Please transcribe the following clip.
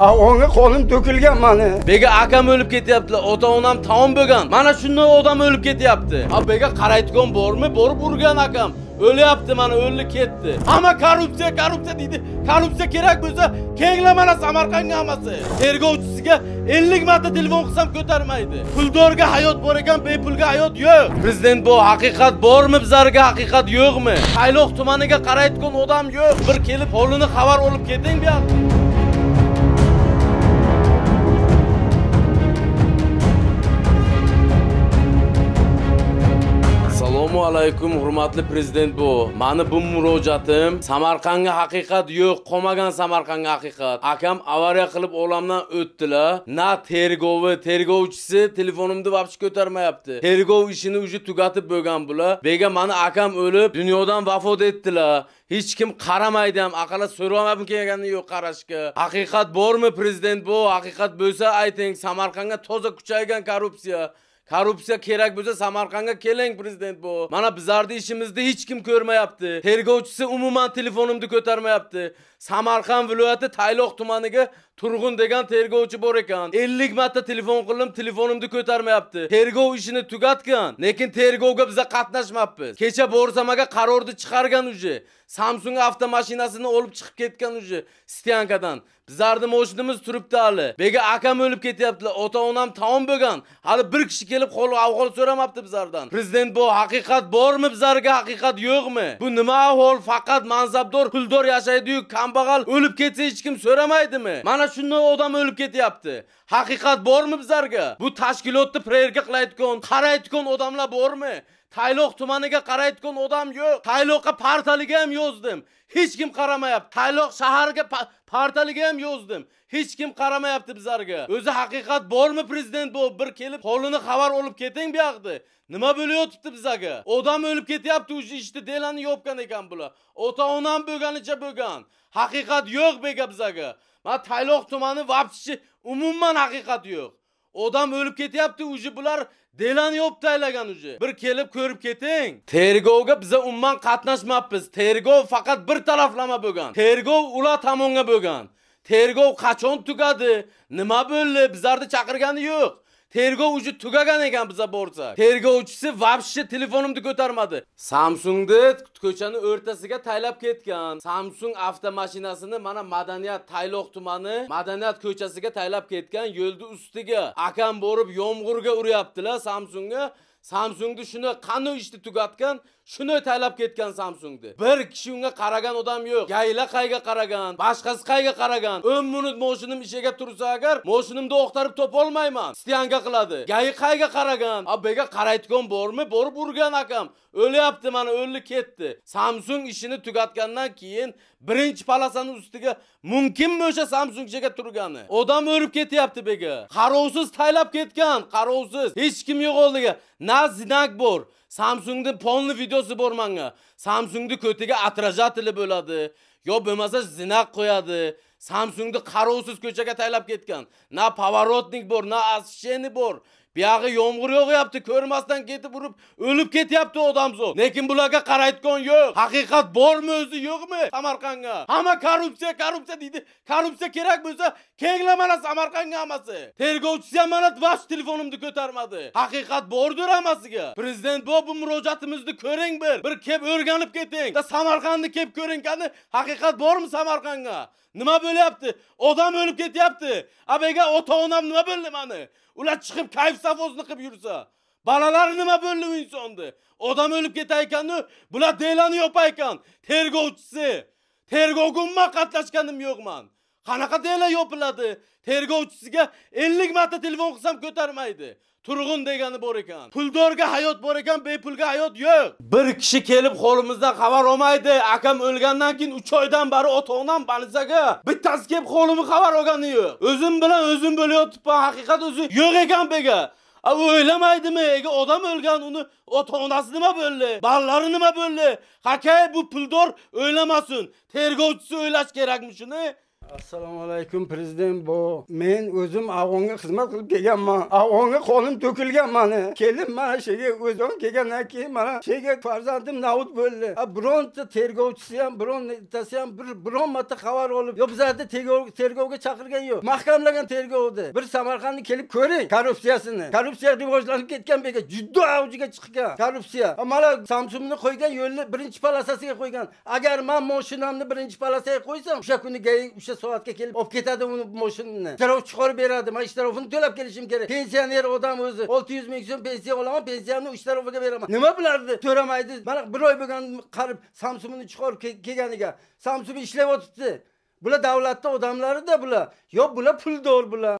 Onga qonim to'kilgan mani. Bega akam o'lib ketyaptilar, ota-onam taom bo'lgan. Mana shunday odam o'lib ketyapti. A bega qaraydigan bormi? Borib urgan akam. O'lyapti mana, o'ldi ketdi. Hamma korrupsiya, korrupsiya dedi. Korrupsiya kerak bo'lsa, kenglar mana Samarqandga hammasi. Tergovchisiga 50 marta telefon qilsam ko'tarmaydi. Puldorga hayot bor ekan, bepulga hayot yo'q. Prezident bu haqiqat bormi bizlarga, haqiqat yo'qmi? Qayloq tumaniga qaraydigan odam yo'q. Bir kelib, holini xabar olib keting bu yoqqa. assalomu alaykum hurmatli prezident bu mani bu murojaatim samarqandga haqiqat yo'q qolmagan samarqandga haqiqat akam avariya qilib olamdan o'tdilar na tergovi tergovchisi telefonimni вообще ko'tarmayapti tergov ishini уже tugatib bo'lgan bular bega mani akam o'lib dunyodan vafot etdilar hech kim qaramaydi ham aqala so'ramabmi kelgani yo'q qarashga haqiqat bormi prezident bu haqiqat bo'lsa ayting samarqandga toza kuchaygan korrupsiya korrupsiya kerak bo'lsa samarqandga keling prezident bo'lib mana bizlarni ishimizni hech kim ko'rmayapti tergovchisi umuman telefonimni ko'tarmayapti samarqand viloyati tayloq tumaniga turg'un degan tergovchi bor ekan 50 marta telefon qildim telefonimni ko'tarmayapti tergov ishini tugatgan lekin tergovga biz qatnashmayapmiz. kecha borsamaga qarorni chiqargan uji, samsung avtomashinasini olib chiqib ketgan uji, styankadan bizlarni mo'shidimiz turibdi hali bega akam o'lib ketyaptilar ota onam taom bo'lgan hali bir kishi kelib hol ahvol so'ramapti bizlardan prezident bu haqiqat bormi bizlarga haqiqat yo'qmi bu nima ahvol faqat manzabdor, puldor yashaydi-yu, kambag'al o'lib ketsa hech kim so'ramaydimi mana shunday odam o'lib ketyapti haqiqat bormi bizlarga bu tashkilotni prerka qilayotgan qarayotgan odamlar bormi tayloq tumaniga qarayotgan odam yo'q tayloqqa partaliga ham yozdim hech kim qaramayapti tayloq shahariga partaliga ham yozdim hech kim qaramayapti bizlarga o'zi haqiqat bormi prezident bo'lib bir kelib holini xabar olib keting bu yoqda nima bo'layotibdi bizlarga odam o'lib ketyapti уже ishni delani yopgan ekan bular ota onam bo'lganicha bo'lgan haqiqat yo'q bega bizlarga Ma tayloq tumani вообще umuman haqiqati yo'q odam o'lib ketyapti уже bular delani yo'p taylagan уже bir kelib ko'rib keting tergovga biz umuman qatnashmayapmiz. tergov faqat bir taraflama bo'lgan tergov ular tomonga bo'lgan tergov qachon tugadi nima bo'ldi bizlarni chaqirgani yo'q tergovchi tugagan ekan biza borsak tergovchisi вообще telefonimni ko'tarmadi samsungni ko'chani o'rtasiga taylab ketgan samsung avtomashinasini mana madaniyat tayloq tumani madaniyat ko'chasiga taylab ketgan yo'lni ustiga akam borib yomg'irga uryaptilar Samsung'a. samsungni shuni qanday işte tugatgan shuni talab ketgan samsungni bir kishi unga Karagan odam yok. gayla qayga Karagan. boshqasi qayga qaragan o'n minut moshinim ishiga tursa agar top o'qtarib topolmayman styanga qiladi kayga Karagan. qaragan a bega qaraydigan bormi borib urgan akam yaptı mana öyle ketti. samsung ishini tugatgandan keyin birinchi palasani ustiga mumkinmi o'sha samsung ishiga turgani odam keti yaptı bega qarovsiz taylab ketken, qarovsiz hiç kim yo'q oldiga na zinak bor samsungni ponli videosi bor manga samsungni ko'tiga отражатели bo'ladi yo bo'lmasa zinak qo'yadi samsungni qarovsiz ko'chaga taylab ketgan na поворотник bor na освещение bor buyog'i yomg'ir yog'yapti ko'rmasdan ketib urib o'lib ketyapti odamzod lekin bularga qarayotgan yo'q haqiqat bormi o'zi yo'qmi samarqandga hamma korrupsiya korrupsiya deydi korrupsiya kerak bo'lsa kelinglar mana samarqandga hammasi tergovchisi ham mana vash telefonimni ko'tarmadi haqiqat bordir hammasiga prezident bo bu murojaatimizni ko'ring bir bir kelib o'rganib keting samarqandni kelib ko'ring qani haqiqat bormi samarqandga nima bo'lyapti odam o'lib ketyapti abega ota onam nima bo'ldi mani ular chiqib kayf safozni qilib yursa bolalar nima bo'ldi u insonni odam o'lib ketar ekanu bular delani yopar ekan tergovchisi tergovga umuman qatnashganim yo'qman qanaqa dela yopiladi tergovchisiga ellik marta telefon qilsam ko'tarmaydi turg'un degani bor ekan puldorga hayot bor ekan bepulga hayot yo'q bir kishi kelib qo'limizdan xabar olmaydi akam o'lgandan keyin uch oydan beri ota onam больницаga bittasi kelib qo'limni xabar olgani yo'q o'zim bilan o'zim bo'layotibman haqiqat o'zi yo'q ekan bega o'ylamaydimi ega odam o'lgan uni ota onasi nima bo'ldi bolalari nima bo'ldi hakay bu puldor o'ylamasin tergovchisi o'ylash kerakmi shuni assalomu alaykum prezident bu men o'zim afg'onga xizmat qilib kelganman afg'onga qonim to'kilgan mani kelib mana shu yerga o'zim kelgandan keyin mana shu yerga farzandim nabud bo'ldi bironta tergovchisi ham birontasi ham bir biron marta xabar olib yo bizlarni tergovga chaqirgan yo'q mahkamlagan tergovni bir samarqandni kelib ko'ring korrupsiyasini korrupsiya rivojlanib ketgan bu yerga juda avjiga chiqqan korrupsiya mana samsungni qo'ygan yo'lni birinchi palasasiga qo'ygan agar man moshinamni birinchi palasaga qo'ysam o'sha kuni o'sha o'sha soatga kelib olib ketadi uni moshinani ishtarov chiqarib beradi man tarafini to'lab kelishim kerak pensioner odam o'zi olti yuz ming so'm pensiya olaman pensiyamni uch tarofiga beraman nima bularni to'ramaydi mana bir oy bo'lgan qarib samsungni chiqarib kelganiga samsung ishlayotibdi bular davlatni odamlarida bular yo bular puldor bular